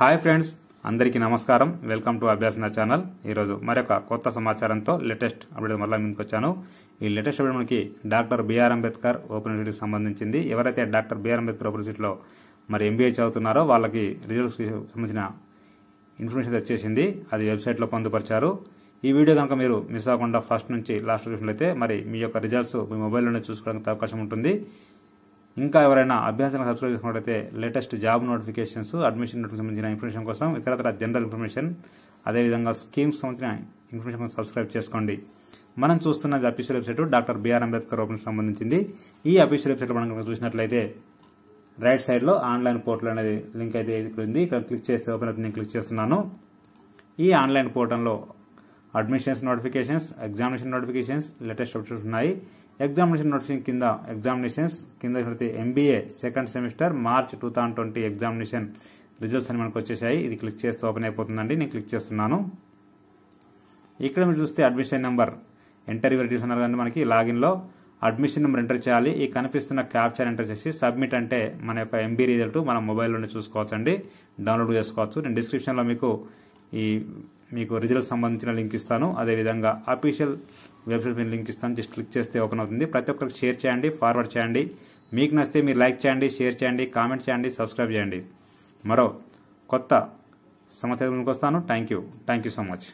hi friends అందరికీ నమస్కారం welcome to అభ్యాసన channel ఈరోజు మరొక కొత్త సమాచారంతో లేటెస్ట్ అప్డేట్ మళ్ళీ ముందుకు వచ్చాను ఈ లేటెస్ట్ అప్డేట్ మనకి డాక్టర్ బిఆర్ అంబేద్కర్ ఓపెన్ యూనివర్సిటీకి సంబంధించింది ఎవరైతే డాక్టర్ బిఆర్ అంబేద్కర్ ఓపెన్ యూనివర్సిటీలో మరి ఎంబీఏ చదువుతున్నారో వాళ్ళకి రిజల్ట్స్కి సంబంధించిన ఇన్ఫర్మేషన్ వచ్చేసింది అది వెబ్సైట్లో పొందుపరిచారు ఈ వీడియో కనుక మీరు మిస్ అవ్వకుండా ఫస్ట్ నుంచి లాస్ట్ చూసినట్లయితే మరి మీ యొక్క రిజల్ట్స్ మీ మొబైల్లోనే చూసుకోవడానికి అవకాశం ఉంటుంది ఇంకా ఎవరైనా అభ్యర్థులను సబ్స్క్రైబ్ చేసుకున్నట్లయితే latest job notifications admission notification సంబంధించిన ఇన్ఫర్మేషన్ కోసం ఇతరతర జనరల్ ఇన్ఫర్మేషన్ అదేవిధంగా స్కీమ్స్ సంబంధించిన ఇన్ఫర్మేషన్ కోసం సబ్స్క్రైబ్ చేసుకోండి మనం చూస్తున్నది official website doctor BR Ambedkar open సంబంధించింది ఈ అఫీషియల్ వెబ్సైట్ మనం కనుక చూసినట్లయితే రైట్ సైడ్లో ఆన్లైన్ పోర్టల్ అనేది లింక్ అయితే ఇక్కడ ఉంది ఇక్కడ క్లిక్ చేస్తే ఓపెన్ అయితే నేను క్లిక్ చేస్తున్నాను ఈ ఆన్లైన్ పోర్టల్లో admissions notifications examination notifications latest updates ఉన్నాయి ఎగ్జామినేషన్ నోటిఫికేషన్ కింద ఎగ్జామినేషన్స్ కింద MBA second semester March two thousand twenty examination results అని మనకు వచ్చేసాయి ఇది క్లిక్ చేస్తే ఓపెన్ అయిపోతుందండి నేను క్లిక్ చేస్తున్నాను ఇక్కడ మీరు చూస్తే admission number enter your details అన్నారు కానీ మనకి లాగిన్లో అడ్మిషన్ నెంబర్ ఎంటర్ చేయాలి ఈ కనిపిస్తున్న క్యాప్చర్ ఎంటర్ చేసి సబ్మిట్ అంటే మన యొక్క ఎంబీ రిజల్ట్ మన మొబైల్లోనే చూసుకోవచ్చు అండి డౌన్లోడ్ చేసుకోవచ్చు నేను డిస్క్రిప్షన్లో మీకు ఈ మీకు రిజల్ట్ సంబంధించిన లింక్ ఇస్తాను అదేవిధంగా అఫీషియల్ వెబ్సైట్ మీద లింక్ ఇస్తాను జస్ట్ క్లిక్ చేస్తే ఓపెన్ అవుతుంది ప్రతి ఒక్కరికి షేర్ చేయండి ఫార్వర్డ్ చేయండి మీకు నచ్చితే మీరు లైక్ చేయండి షేర్ చేయండి కామెంట్ చేయండి సబ్స్క్రైబ్ చేయండి మరో కొత్త సమాచారం వస్తాను thank you thank you so much